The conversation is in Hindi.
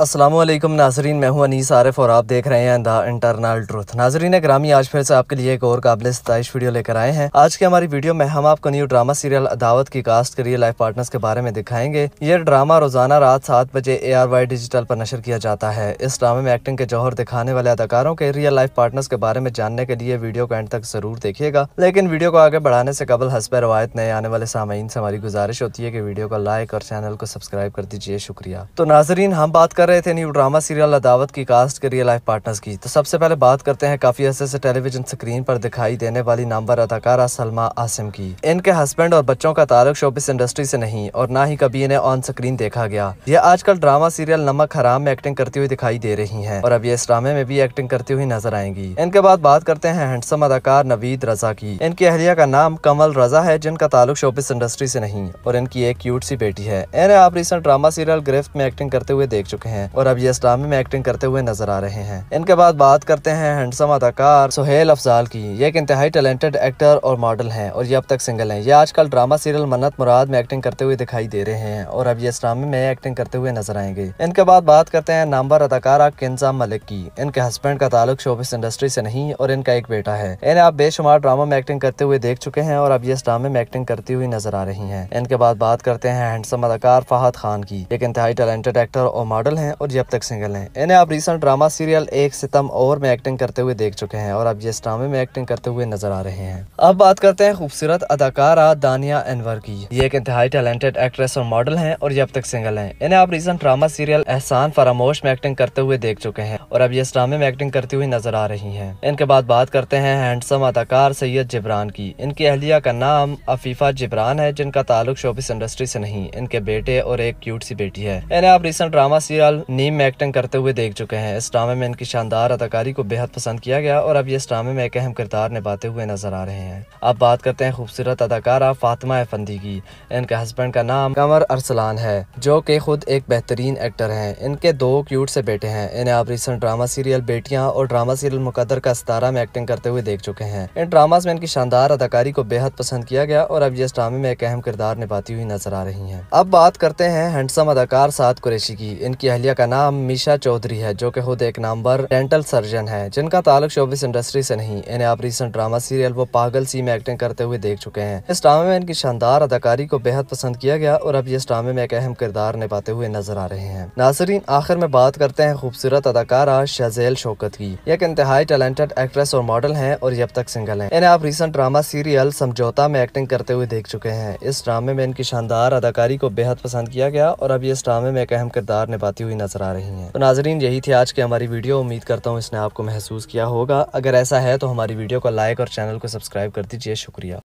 असलम नाजरीन मैं हूं अनीस आरिफ और आप देख रहे हैं द इंटरनल ट्रूथ नाजरीन ग्रामी आज फिर से आपके लिए एक और काबिल सताइश वीडियो लेकर आए हैं आज के हमारी वीडियो में हम आपको न्यू ड्रामा सीरियल अदावत की कास्ट करियर लाइफ पार्टनर्स के बारे में दिखाएंगे ये ड्रामा रोजाना रात सात बजे ए आर वाई डिजिटल पर नशर किया जाता है इस ड्रामे में एक्टिंग के जौहर दिखाने वाले अदाकारों के रियल लाइफ पार्टनर्स के बारे में जानने के लिए वीडियो को एंड तक जरूर देखिएगा लेकिन वीडियो को आगे बढ़ाने से कबल हसब रवायत नए आने वाले सामीन से हमारी गुजारिश होती है की वीडियो को लाइक और चैनल को सब्सक्राइब कर दीजिए शुक्रिया तो नाजरीन हम बात कर रहे थे न्यू ड्रामा सीरियल अदावत की कास्ट के रियल लाइफ पार्टनर्स की तो सबसे पहले बात करते हैं काफी अर्से से टेलीविजन स्क्रीन पर दिखाई देने वाली नामवर अदाकारा सलमा आसिम की इनके हस्बैंड और बच्चों का ताल्लुक शोबिस इंडस्ट्री से नहीं और ना ही कभी इन्हें ऑन स्क्रीन देखा गया ये आजकल ड्रामा सीरियल नमक हराम में एक्टिंग करती हुई दिखाई दे रही है और अब ये इस ड्रामे में भी एक्टिंग करती हुई नजर आएंगी इनके बाद बात करते हैं हैंडसम अदाकार नवीद रजा की इनकी अहलिया का नाम कमल रजा है जिनका ताल्लुक शोबिस इंडस्ट्री से नहीं और इनकी एक क्यूट सी बेटी है इन्हें आप रिसेंट ड्रामा सीरियल ग्रिफ्ट में एक्टिंग करते हुए देख चुके हैं हैं और अब ये ड्रामे में एक्टिंग करते हुए नजर आ रहे हैं इनके बाद बात करते हैं हैंडसम अदाकार सुहेल अफजाल की ये एक इंतहाई टैलेंटेड एक्टर और मॉडल हैं और ये अब तक सिंगल हैं ये आजकल ड्रामा सीरियल मन्नत मुराद में एक्टिंग करते हुए दिखाई दे रहे हैं और अब ये ड्रामे में एक्टिंग करते हुए नजर आएंगे इनके बाद बात करते हैं नामवर अदाकारा किन्जा मलिक की इनके हस्बैंड का ताल्लुक शोबिस इंडस्ट्री से नहीं और इनका एक बेटा है इन्हें आप बेशुमार ड्रामा में एक्टिंग करते हुए देख चुके हैं और अब ये इस ड्रामे में एक्टिंग करती हुई नजर आ रही है इनके बाद बात करते हैं हैंडसम अदाकार फाहद खान की एक इंतहाई टैलेंटेड एक्टर और मॉडल है हैं और जब तक सिंगल हैं इन्हें आप रिसेंट ड्रामा सीरियल एक सितम और में एक्टिंग करते हुए देख चुके हैं और अब ये इस ड्रामे में एक्टिंग करते हुए नजर आ रहे हैं अब बात करते हैं खूबसूरत अदाकारा दानिया अनवर की ये एक इंतहाई टैलेंटेड एक्ट्रेस और मॉडल है और जब तक सिंगल है इन्हें आप रिसेंट ड्रामा सीरियल एहसान फरामोश में एक्टिंग करते हुए देख चुके हैं और अब ये इस ड्रामे में एक्टिंग करती हुई नजर आ रही है इनके बाद बात करते हैं हैंडसम अदाकार सैयद जिब्रान की इनकी अहलिया का नाम अफीफा जिब्रान है जिनका ताल्लुक शोबिस इंडस्ट्री से नहीं इनके बेटे और एक क्यूट सी बेटी है इन्हें आप रिसेंट ड्रामा सीरियल नीम नीम एक्टिंग करते हुए देख चुके हैं इस ड्रामे में इनकी शानदार अदाकारी को बेहद पसंद किया गया और अब ये इस ड्रामे में एक अहम किरदार निभाते हुए नजर आ रहे हैं अब बात करते हैं खूबसूरत अदाकारा फातिमा एफंदी की इनके हस्बैंड का नाम कमर अरसलान है जो कि खुद एक बेहतरीन एक्टर हैं इनके दो क्यूट से बेटे हैं इन्हें आप रिसेंट ड्रामा सीरियल बेटिया और ड्रामा सीरियल मुकदर का सितारा में एक्टिंग करते हुए देख चुके हैं इन ड्रामाज में इनकी शानदार अदाकारी को बेहद पसंद किया गया और अब ये इस ड्रामे में एक अहम किरदार निभाती हुई नजर आ रही है अब बात करते हैं हैंडसम अदाकार साद कुरेशी की इनकी अहलिया का नाम मीशा चौधरी है जो कि खुद एक नंबर डेंटल सर्जन है जिनका ताल्लुक शोबिस इंडस्ट्री से नहीं इन्हें आप रिसेंट ड्रामा सीरियल वो पागल सी में एक्टिंग करते हुए देख चुके हैं इस ड्रामे में इनकी शानदार अदाकारी को बेहद पसंद किया गया और अब इस ड्रामे में एक अहम किरदार निभाते हुए नजर आ रहे हैं नाजरीन आखिर में बात करते हैं खूबसूरत अदाकारा शजेल शौकत की एक इंतहाई टैलेंटेड एक्ट्रेस और मॉडल है और ये अब तक सिंगल है इन्हें आप रिसेंट ड्रामा सीरियल समझौता में एक्टिंग करते हुए देख चुके हैं इस ड्रामे में इनकी शानदार अदाकारी को बेहद पसंद किया गया और अब इस ड्रामे में एक अहम किरदार निभाती हुई हुई नजर आ रही है तो नाजरीन यही थी आज की हमारी वीडियो उम्मीद करता हूँ इसने आपको महसूस किया होगा अगर ऐसा है तो हमारी वीडियो को लाइक और चैनल को सब्सक्राइब कर दीजिए शुक्रिया